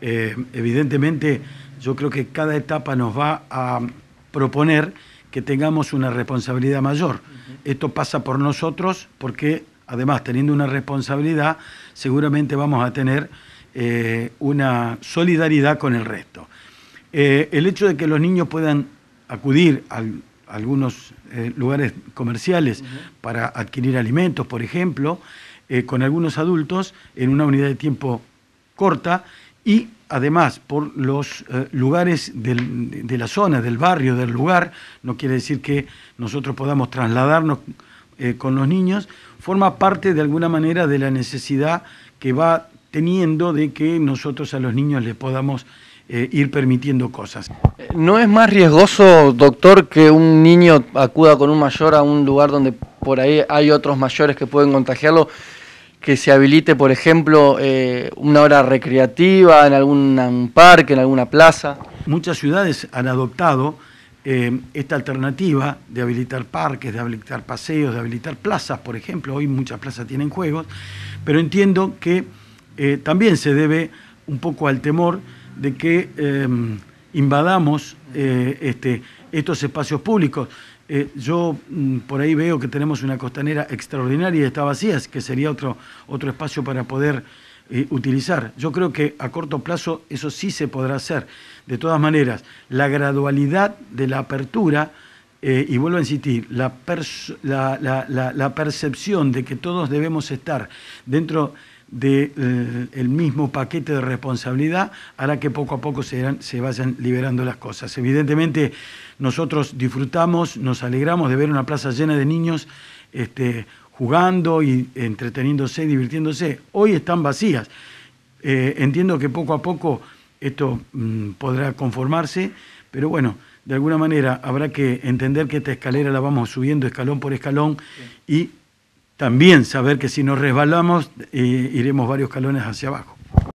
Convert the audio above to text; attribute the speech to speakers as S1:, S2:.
S1: Eh, evidentemente, yo creo que cada etapa nos va a proponer que tengamos una responsabilidad mayor. Esto pasa por nosotros porque, además, teniendo una responsabilidad, seguramente vamos a tener eh, una solidaridad con el resto. Eh, el hecho de que los niños puedan acudir a, algunos lugares comerciales para adquirir alimentos, por ejemplo, con algunos adultos en una unidad de tiempo corta, y además por los eh, lugares de la zona, del barrio, del lugar, no quiere decir que nosotros podamos trasladarnos eh, con los niños, forma parte de alguna manera de la necesidad que va teniendo de que nosotros a los niños les podamos eh, ir permitiendo cosas.
S2: ¿No es más riesgoso, doctor, que un niño acuda con un mayor a un lugar donde por ahí hay otros mayores que pueden contagiarlo? que se habilite, por ejemplo, eh, una hora recreativa en algún parque, en alguna plaza.
S1: Muchas ciudades han adoptado eh, esta alternativa de habilitar parques, de habilitar paseos, de habilitar plazas, por ejemplo. Hoy muchas plazas tienen juegos, pero entiendo que eh, también se debe un poco al temor de que invadamos eh, este, estos espacios públicos. Eh, yo mm, por ahí veo que tenemos una costanera extraordinaria y está vacía, que sería otro, otro espacio para poder eh, utilizar. Yo creo que a corto plazo eso sí se podrá hacer. De todas maneras, la gradualidad de la apertura, y vuelvo a insistir, la, percepción de que todos debemos estar dentro del eh, mismo paquete de responsabilidad hará que poco a poco se, se vayan liberando las cosas. Evidentemente nosotros disfrutamos, nos alegramos de ver una plaza llena de niños este, jugando y entreteniéndose, divirtiéndose. Hoy están vacías. Eh, entiendo que poco a poco esto mm, podrá conformarse, pero bueno, de alguna manera habrá que entender que esta escalera la vamos subiendo escalón por escalón y también saber que si nos resbalamos eh, iremos varios calones hacia abajo.